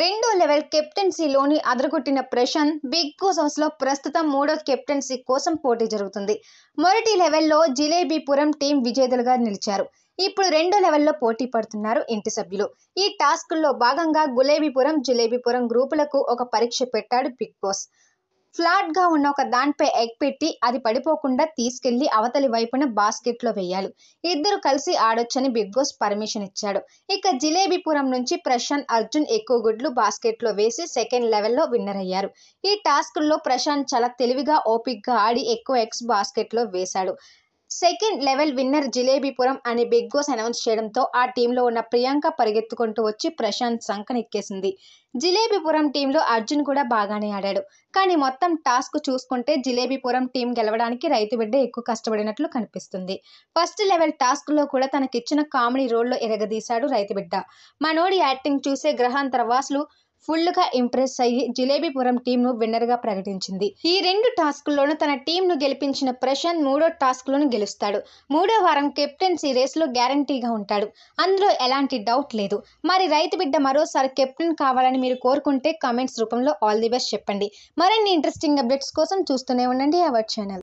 రెండో లెవెల్ కెప్టెన్సీలోని అదరగొట్టిన ప్రశాంత్ బిగ్ బాస్ హౌస్లో ప్రస్తుతం మూడో కెప్టెన్సీ కోసం పోటీ జరుగుతుంది మొదటి లెవెల్లో జిలేబీపురం టీం విజేతలుగా నిలిచారు ఇప్పుడు రెండో లెవెల్లో పోటీ పడుతున్నారు ఇంటి సభ్యులు ఈ టాస్క్లో భాగంగా గులేబీపురం జిలేబీపురం గ్రూపులకు ఒక పరీక్ష పెట్టాడు బిగ్ బాస్ ఫ్లాట్గా ఉన్న ఒక దానిపై ఎగ్ పెట్టి అది పడిపోకుండా తీసుకెళ్లి అవతలి వైపున బాస్కెట్లో వేయాలి ఇద్దరు కలిసి ఆడొచ్చని బిగ్ బాస్ పర్మిషన్ ఇచ్చాడు ఇక జిలేబీపురం నుంచి ప్రశాంత్ అర్జున్ ఎక్కువ గుడ్లు బాస్కెట్లో వేసి సెకండ్ లెవెల్లో విన్నర్ అయ్యారు ఈ టాస్క్లో ప్రశాంత్ చాలా తెలివిగా గా ఆడి ఎక్కువ ఎగ్స్ బాస్కెట్లో వేశాడు సెకండ్ లెవెల్ విన్నర్ జిలేబీపురం అని బిగ్ బాస్ అనౌన్స్ చేయడంతో ఆ టీంలో ఉన్న ప్రియాంక పరిగెత్తుకుంటూ వచ్చి ప్రశాంత్ సంకనెక్కేసింది జిలేబీపురం టీంలో అర్జున్ కూడా బాగానే ఆడాడు కానీ మొత్తం టాస్క్ చూసుకుంటే జిలేబీపురం టీం గెలవడానికి రైతు బిడ్డ ఎక్కువ కష్టపడినట్లు కనిపిస్తుంది ఫస్ట్ లెవెల్ టాస్క్లో కూడా తనకిచ్చిన కామెడీ రోల్లో ఎరగదీశాడు రైతు బిడ్డ మనోడి యాక్టింగ్ చూసే గ్రహాంతర వాసులు గా ఇంప్రెస్ అయ్యి జిలేబీపురం టీంను విన్నర్గా ప్రకటించింది ఈ రెండు టాస్క్లోనూ తన టీంను గెలిపించిన ప్రశాంత్ మూడో లోను గెలుస్తాడు మూడో వారం కెప్టెన్సీ రేస్లో గ్యారంటీగా ఉంటాడు అందులో ఎలాంటి డౌట్ లేదు మరి రైతు బిడ్డ మరోసారి కెప్టెన్ కావాలని మీరు కోరుకుంటే కామెంట్స్ రూపంలో ఆల్ ది బెస్ట్ చెప్పండి మరిన్ని ఇంట్రెస్టింగ్ అప్డేట్స్ కోసం చూస్తూనే ఉండండి అవర్ ఛానల్